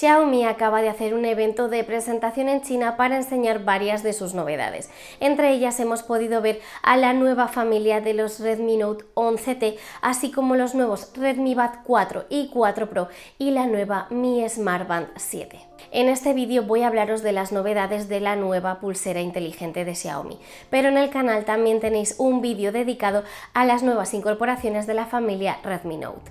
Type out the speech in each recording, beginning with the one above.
Xiaomi acaba de hacer un evento de presentación en China para enseñar varias de sus novedades. Entre ellas hemos podido ver a la nueva familia de los Redmi Note 11T, así como los nuevos Redmi Bad 4 y 4 Pro y la nueva Mi Smart Band 7. En este vídeo voy a hablaros de las novedades de la nueva pulsera inteligente de Xiaomi, pero en el canal también tenéis un vídeo dedicado a las nuevas incorporaciones de la familia Redmi Note.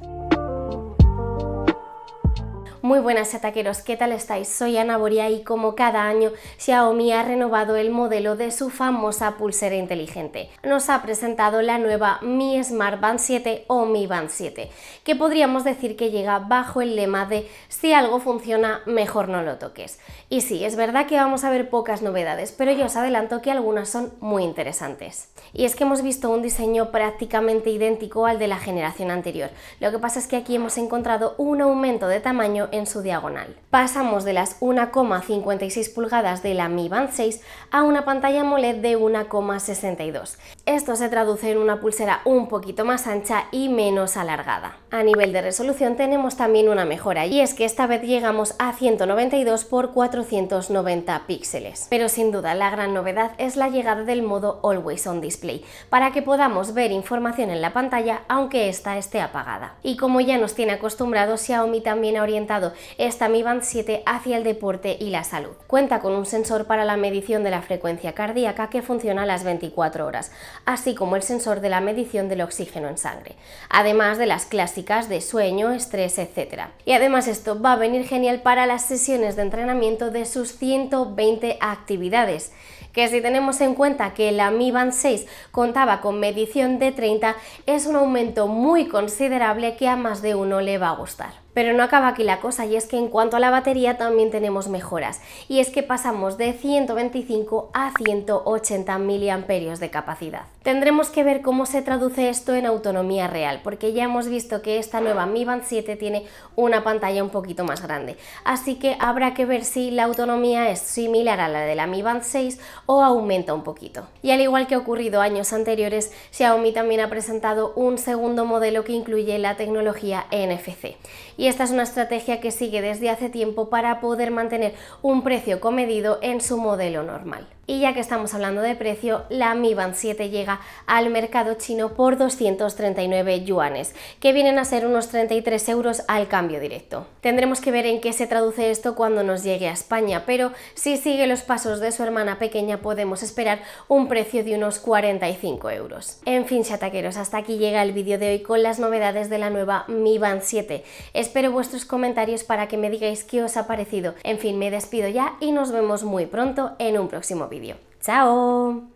Muy buenas ataqueros, ¿qué tal estáis? Soy Ana Boria y como cada año Xiaomi ha renovado el modelo de su famosa pulsera inteligente. Nos ha presentado la nueva Mi Smart Band 7 o Mi Band 7, que podríamos decir que llega bajo el lema de si algo funciona, mejor no lo toques. Y sí, es verdad que vamos a ver pocas novedades, pero yo os adelanto que algunas son muy interesantes. Y es que hemos visto un diseño prácticamente idéntico al de la generación anterior. Lo que pasa es que aquí hemos encontrado un aumento de tamaño en su diagonal. Pasamos de las 1,56 pulgadas de la Mi Band 6 a una pantalla AMOLED de 1,62. Esto se traduce en una pulsera un poquito más ancha y menos alargada. A nivel de resolución tenemos también una mejora y es que esta vez llegamos a 192 x 490 píxeles. Pero sin duda la gran novedad es la llegada del modo Always On Display, para que podamos ver información en la pantalla aunque esta esté apagada. Y como ya nos tiene acostumbrados, Xiaomi también ha orientado esta Mi Band 7 hacia el deporte y la salud. Cuenta con un sensor para la medición de la frecuencia cardíaca que funciona a las 24 horas, así como el sensor de la medición del oxígeno en sangre, además de las clásicas de sueño, estrés, etc. Y además esto va a venir genial para las sesiones de entrenamiento de sus 120 actividades que si tenemos en cuenta que la Mi Band 6 contaba con medición de 30, es un aumento muy considerable que a más de uno le va a gustar. Pero no acaba aquí la cosa y es que en cuanto a la batería también tenemos mejoras y es que pasamos de 125 a 180 mAh de capacidad. Tendremos que ver cómo se traduce esto en autonomía real porque ya hemos visto que esta nueva Mi Band 7 tiene una pantalla un poquito más grande así que habrá que ver si la autonomía es similar a la de la Mi Band 6 o aumenta un poquito. Y al igual que ha ocurrido años anteriores, Xiaomi también ha presentado un segundo modelo que incluye la tecnología NFC. Y esta es una estrategia que sigue desde hace tiempo para poder mantener un precio comedido en su modelo normal. Y ya que estamos hablando de precio, la Mi Band 7 llega al mercado chino por 239 yuanes, que vienen a ser unos 33 euros al cambio directo. Tendremos que ver en qué se traduce esto cuando nos llegue a España, pero si sigue los pasos de su hermana pequeña podemos esperar un precio de unos 45 euros. En fin, chataqueros, hasta aquí llega el vídeo de hoy con las novedades de la nueva Mi Band 7. Espero vuestros comentarios para que me digáis qué os ha parecido. En fin, me despido ya y nos vemos muy pronto en un próximo vídeo. ¡Chao!